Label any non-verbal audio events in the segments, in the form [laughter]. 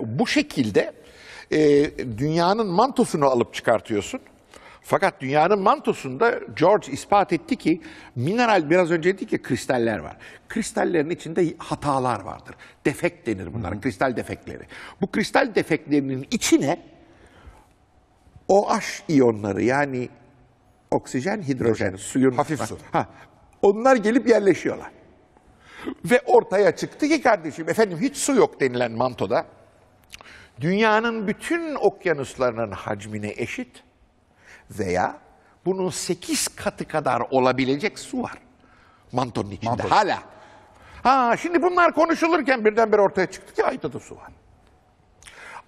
Bu şekilde e, dünyanın mantosunu alıp çıkartıyorsun. Fakat dünyanın mantosunda George ispat etti ki mineral biraz önce dedi ki kristaller var. Kristallerin içinde hatalar vardır. Defekt denir bunların, kristal defekleri. Bu kristal defeklerinin içine OH iyonları yani oksijen, hidrojen, suyun... Hafif su. Ha, onlar gelip yerleşiyorlar. Ve ortaya çıktı ki kardeşim efendim hiç su yok denilen mantoda dünyanın bütün okyanuslarının hacmine eşit veya bunun sekiz katı kadar olabilecek su var. Mantonun içinde Manton. hala. Ha şimdi bunlar konuşulurken birdenbire ortaya çıktı ki ayda da su var.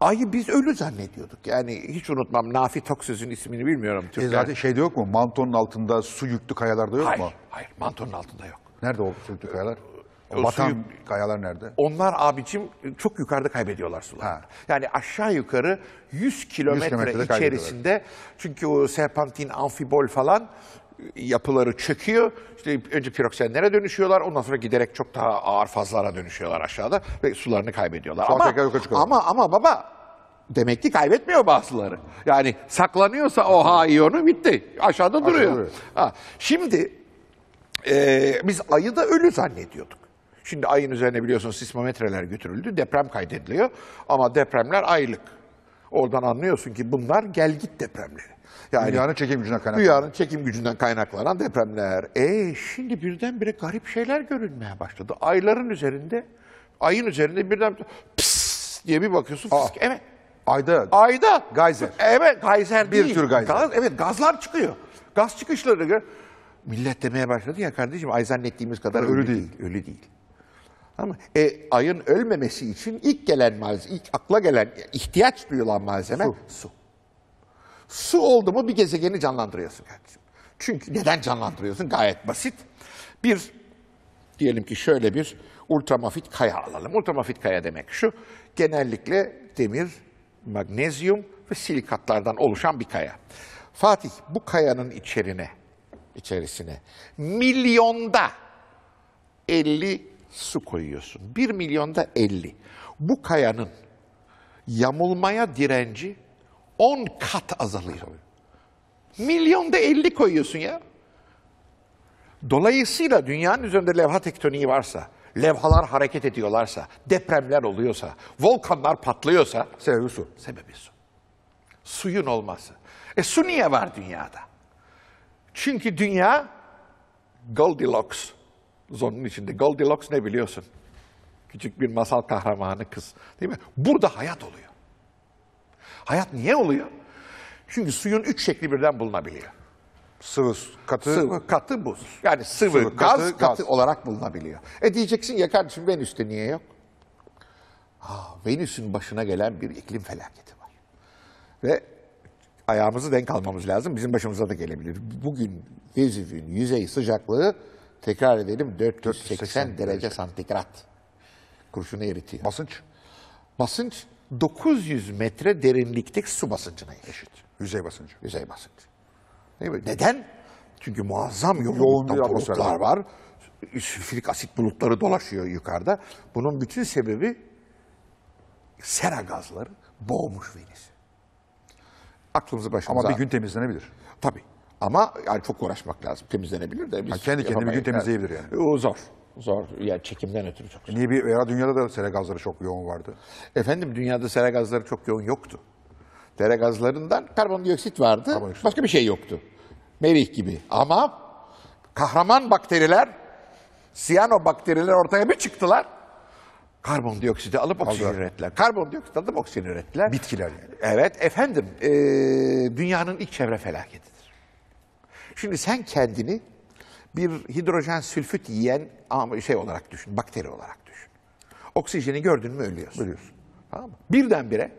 Ayı biz ölü zannediyorduk. Yani hiç unutmam Nafi Toksöz'ün ismini bilmiyorum. E, Türkler. E zaten şeyde yok mu? Mantonun altında su yüklü kayalarda yok hayır, mu? Hayır, mantonun altında yok. Nerede o su yüklü kayalar? O Batan suyu, kayalar nerede? Onlar abicim çok yukarıda kaybediyorlar suları. Ha. Yani aşağı yukarı 100 kilometre içerisinde çünkü o serpentin, amfibol falan yapıları çöküyor. İşte önce piroksenlere dönüşüyorlar. Ondan sonra giderek çok daha ağır fazlara dönüşüyorlar aşağıda ve sularını kaybediyorlar. ama, ama ama baba demek ki kaybetmiyor bazıları. Yani saklanıyorsa o iyonu bitti. Aşağıda duruyor. Aşağı duruyor. Ha, şimdi e, biz ayı da ölü zannediyorduk. Şimdi ayın üzerine biliyorsunuz sismometreler götürüldü. Deprem kaydediliyor. Ama depremler aylık. Oradan anlıyorsun ki bunlar gelgit depremleri. Yani dünyanın çekim gücüne kaynaklanan. Dünyanın çekim gücünden kaynaklanan depremler. E şimdi birdenbire garip şeyler görünmeye başladı. Ayların üzerinde, ayın üzerinde birden pıs diye bir bakıyorsun. Aa, evet. Ayda. Ayda. Gayzer. Evet gayzer değil, bir tür gayzer. Gaz, evet gazlar çıkıyor. Gaz çıkışları. Millet demeye başladı ya kardeşim ay zannettiğimiz kadar ölü, ölü değil. değil. Ölü değil. Ama e, ayın ölmemesi için ilk gelen malzeme, ilk akla gelen, ihtiyaç duyulan malzeme su. Su, su oldu mu bir gezegeni canlandırıyorsun kardeşim. Çünkü neden canlandırıyorsun? Gayet basit. Bir, diyelim ki şöyle bir ultramafit kaya alalım. Ultramafit kaya demek şu, genellikle demir, magnezyum ve silikatlardan oluşan bir kaya. Fatih bu kayanın içerine, içerisine milyonda 50 su koyuyorsun. 1 milyonda 50. Bu kayanın yamulmaya direnci 10 kat azalıyor. Milyonda 50 koyuyorsun ya. Dolayısıyla dünyanın üzerinde levha tektoniği varsa, levhalar hareket ediyorlarsa, depremler oluyorsa, volkanlar patlıyorsa... Sebebi su. Sebebi su. Suyun olması. E su niye var dünyada? Çünkü dünya Goldilocks Zon'un içinde. Goldilocks ne biliyorsun? Küçük bir masal kahramanı kız. Değil mi? Burada hayat oluyor. Hayat niye oluyor? Çünkü suyun üç şekli birden bulunabiliyor. Sıvı, katı... Sıvı, katı, buz. Yani sıvı, sıvı gaz, katı, katı gaz. olarak bulunabiliyor. E diyeceksin ya kardeşim Venüs'te niye yok? Ha, Venüs'ün başına gelen bir iklim felaketi var. Ve ayağımızı denk almamız lazım. Bizim başımıza da gelebilir. Bugün Vezüv'ün yüzey sıcaklığı tekrar edelim 480, 480 derece, santigrat kurşunu eritiyor. Basınç? Basınç 900 metre derinlikteki su basıncına eşit. Yüzey basıncı. Yüzey basıncı. Neden? Çünkü muazzam yoğunlukta Yoğun bulutlar var. Sülfürik asit bulutları dolaşıyor yukarıda. Bunun bütün sebebi sera gazları boğmuş Venüs'ü. Aklımızı başımıza... Ama bir gün temizlenebilir. Tabii. Ama yani çok uğraşmak lazım. Temizlenebilir de. Biz ha, kendi kendini bir gün temizleyebilir yani. Ee, o zor. Zor. Yani çekimden ötürü çok e, zor. Niye bir veya dünyada da sera gazları çok yoğun vardı? Efendim dünyada sera gazları çok yoğun yoktu. Dere gazlarından karbondioksit vardı. Tamam Başka bir şey yoktu. Merih gibi. Ama kahraman bakteriler, siyanobakteriler ortaya bir çıktılar. Karbondioksiti alıp oksijen Aldılar. ürettiler. Karbondioksit alıp oksijen ürettiler. Bitkiler yani. Evet efendim e, dünyanın ilk çevre felaketidir. Şimdi sen kendini bir hidrojen sülfüt yiyen şey olarak düşün, bakteri olarak düşün. Oksijeni gördün mü ölüyorsun. Ölüyorsun. Tamam mı? Birdenbire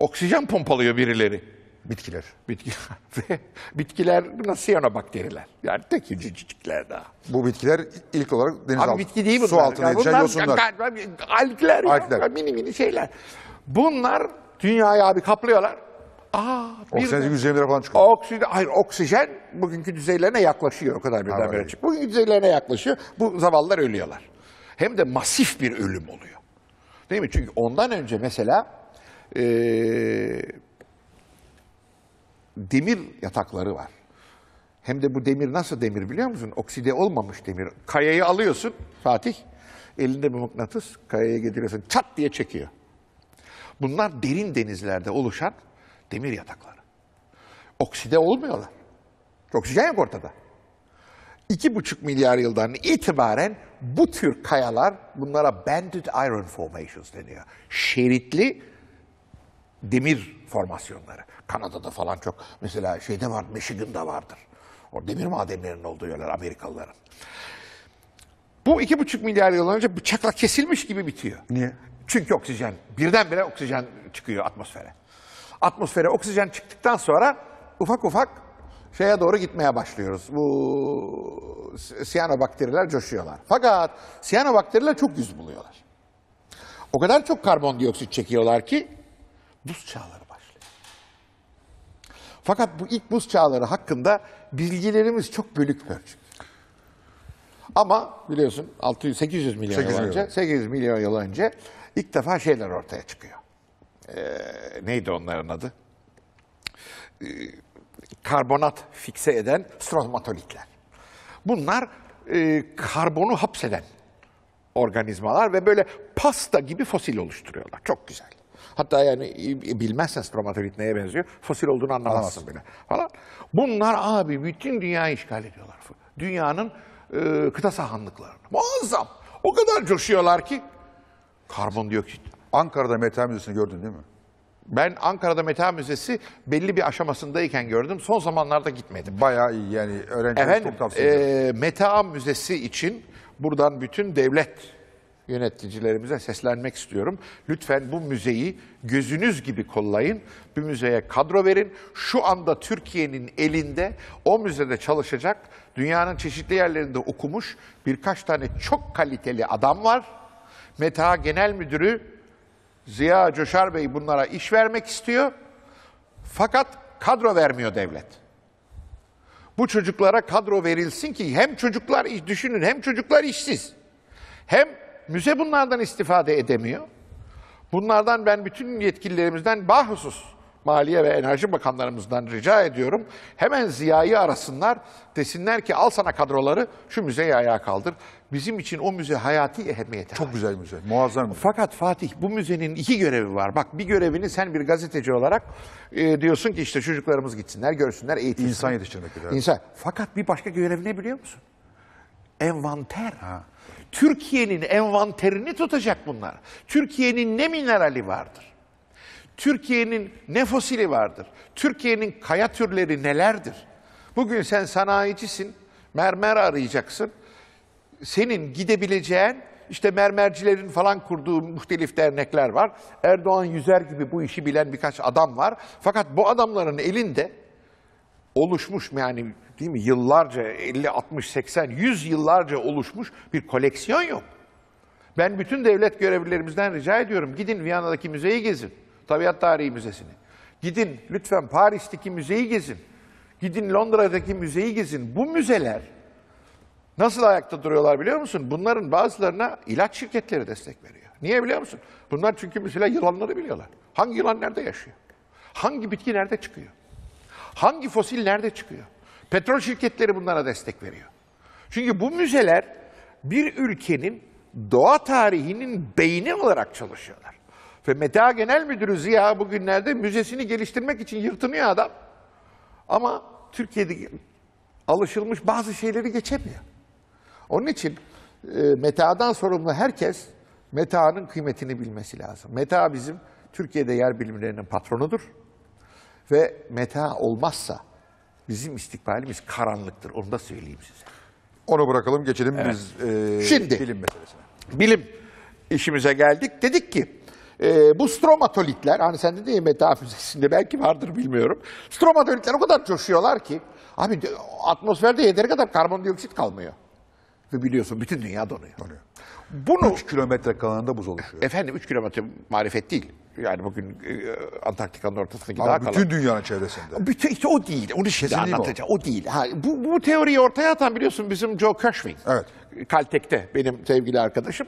oksijen pompalıyor birileri. Bitkiler. [laughs] Bitkiler. nasıl yana bakteriler, Yani tek hücrecikler daha. Bu bitkiler ilk olarak deniz Abi bitki değil bunlar. Su altında yetişen yosunlar. Algler, algler. Ya, mini mini şeyler. Bunlar dünyayı abi kaplıyorlar. Aa, Oksijen 100 lira falan çıkıyor. Oksijen, hayır oksijen bugünkü düzeylerine yaklaşıyor o kadar birdenbire çık. Bugünkü düzeylerine yaklaşıyor. Bu zavallılar ölüyorlar. Hem de masif bir ölüm oluyor. Değil mi? Çünkü ondan önce mesela e, demir yatakları var. Hem de bu demir nasıl demir biliyor musun? Okside olmamış demir. Kayayı alıyorsun Fatih. Elinde bir mıknatıs. Kayaya getiriyorsun. Çat diye çekiyor. Bunlar derin denizlerde oluşan Demir yatakları. Okside olmuyorlar. Oksijen yok ortada. İki buçuk milyar yıldan itibaren bu tür kayalar, bunlara banded iron formations deniyor. Şeritli demir formasyonları. Kanada'da falan çok mesela şeyde var, Michigan'da vardır. O demir madenlerinin olduğu yerler Amerikalıların. Bu iki buçuk milyar yıl önce bıçakla kesilmiş gibi bitiyor. Niye? Çünkü oksijen, birdenbire oksijen çıkıyor atmosfere. Atmosfere oksijen çıktıktan sonra ufak ufak şeye doğru gitmeye başlıyoruz. Bu siyanobakteriler coşuyorlar. Fakat siyanobakteriler çok yüz buluyorlar. O kadar çok karbondioksit çekiyorlar ki buz çağları başlıyor. Fakat bu ilk buz çağları hakkında bilgilerimiz çok bölük pörçük. Ama biliyorsun 600 800 milyon 800 yıl önce, 800 milyon yıl önce ilk defa şeyler ortaya çıkıyor e, neydi onların adı? E, karbonat fikse eden strozmatolitler. Bunlar e, karbonu hapseden organizmalar ve böyle pasta gibi fosil oluşturuyorlar. Çok güzel. Hatta yani e, bilmezsen stromatolit neye benziyor, fosil olduğunu anlamazsın bile falan. Bunlar abi bütün dünyayı işgal ediyorlar. Dünyanın e, kıta sahanlıklarını. Muazzam. O kadar coşuyorlar ki karbondioksit Ankara'da Meta Müzesi'ni gördün değil mi? Ben Ankara'da Meta Müzesi belli bir aşamasındayken gördüm. Son zamanlarda gitmedim. Bayağı iyi yani öğrenciler Efendim, çok tavsiye e, Meta Müzesi için buradan bütün devlet yöneticilerimize seslenmek istiyorum. Lütfen bu müzeyi gözünüz gibi kollayın. Bir müzeye kadro verin. Şu anda Türkiye'nin elinde o müzede çalışacak dünyanın çeşitli yerlerinde okumuş birkaç tane çok kaliteli adam var. Meta Genel Müdürü Ziya Coşar Bey bunlara iş vermek istiyor. Fakat kadro vermiyor devlet. Bu çocuklara kadro verilsin ki hem çocuklar düşünün hem çocuklar işsiz. Hem müze bunlardan istifade edemiyor. Bunlardan ben bütün yetkililerimizden bahusus Maliye ve Enerji Bakanlarımızdan rica ediyorum. Hemen Ziya'yı arasınlar. Desinler ki al sana kadroları şu müzeyi ayağa kaldır. Bizim için o müze hayati ehemmiyete Çok güzel müze. Muazzam Fakat Fatih bu müzenin iki görevi var. Bak bir görevini sen bir gazeteci olarak e, diyorsun ki işte çocuklarımız gitsinler, görsünler, eğitilsinler. İnsan yetiştirmek. Evet. İnsan. Fakat bir başka görevi ne biliyor musun? Envanter. Ha. Türkiye'nin envanterini tutacak bunlar. Türkiye'nin ne minerali vardır? Türkiye'nin ne fosili vardır? Türkiye'nin kaya türleri nelerdir? Bugün sen sanayicisin, mermer arayacaksın. Senin gidebileceğin işte mermercilerin falan kurduğu muhtelif dernekler var. Erdoğan Yüzer gibi bu işi bilen birkaç adam var. Fakat bu adamların elinde oluşmuş yani değil mi yıllarca 50, 60, 80, 100 yıllarca oluşmuş bir koleksiyon yok. Ben bütün devlet görevlilerimizden rica ediyorum gidin Viyana'daki müzeyi gezin. Tabiat Tarihi Müzesi'ni. Gidin lütfen Paris'teki müzeyi gezin. Gidin Londra'daki müzeyi gezin. Bu müzeler nasıl ayakta duruyorlar biliyor musun? Bunların bazılarına ilaç şirketleri destek veriyor. Niye biliyor musun? Bunlar çünkü mesela yılanları biliyorlar. Hangi yılan nerede yaşıyor? Hangi bitki nerede çıkıyor? Hangi fosil nerede çıkıyor? Petrol şirketleri bunlara destek veriyor. Çünkü bu müzeler bir ülkenin doğa tarihinin beyni olarak çalışıyorlar. Ve Meta Genel Müdürü Ziya bugünlerde müzesini geliştirmek için yırtınıyor adam. Ama Türkiye'de alışılmış bazı şeyleri geçemiyor. Onun için e, metadan sorumlu herkes metanın kıymetini bilmesi lazım. Meta bizim Türkiye'de yer bilimlerinin patronudur. Ve meta olmazsa bizim istikbalimiz karanlıktır. Onu da söyleyeyim size. Onu bırakalım geçelim evet. biz e, Şimdi, bilim meselesine. Bilim işimize geldik. Dedik ki e, bu stromatolitler, hani sen dedin ya metafizisinde belki vardır bilmiyorum. Stromatolitler o kadar coşuyorlar ki, abi atmosferde yeteri kadar karbondioksit kalmıyor. Ve biliyorsun bütün dünya donuyor. donuyor. Bunu, 3 kilometre kalanında buz oluşuyor. Efendim 3 kilometre marifet değil. Yani bugün e, e, Antarktika'nın ortasındaki Ama daha bütün kalan. dünyanın çevresinde. Bütün işte o değil. Onu şimdi Sizin anlatacağım. O. o değil. Ha, bu, bu teoriyi ortaya atan biliyorsun bizim Joe Kershwin, Evet. Caltech'te benim sevgili arkadaşım.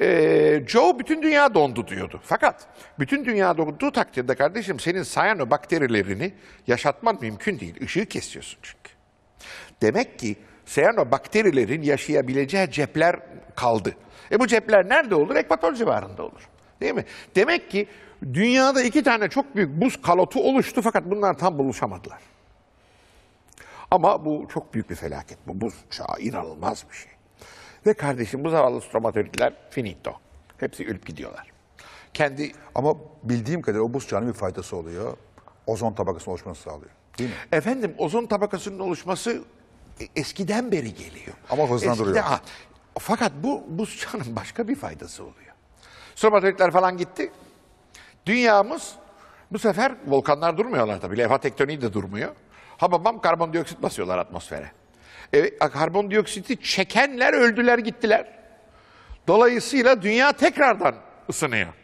Ee, Joe bütün dünya dondu diyordu. Fakat bütün dünya donduğu takdirde kardeşim senin bakterilerini yaşatman mümkün değil. Işığı kesiyorsun çünkü. Demek ki bakterilerin yaşayabileceği cepler kaldı. E bu cepler nerede olur? Ekvator civarında olur. Değil mi? Demek ki Dünyada iki tane çok büyük buz kalotu oluştu fakat bunlar tam buluşamadılar. Ama bu çok büyük bir felaket. Bu buz çağı inanılmaz bir şey. Ve kardeşim bu zavallı stromatolitler finito. Hepsi ölüp gidiyorlar. Kendi ama bildiğim kadarıyla o buz çağının bir faydası oluyor. Ozon tabakasının oluşmasını sağlıyor. Değil mi? Efendim ozon tabakasının oluşması e, eskiden beri geliyor. Ama hızlandırıyor. Eskiden, fakat bu buz çağının başka bir faydası oluyor. Stromatolitler falan gitti. Dünyamız bu sefer volkanlar durmuyorlar tabii. Levha tektoniği de durmuyor. Hababam karbondioksit basıyorlar atmosfere. E, karbondioksiti çekenler öldüler gittiler. Dolayısıyla dünya tekrardan ısınıyor.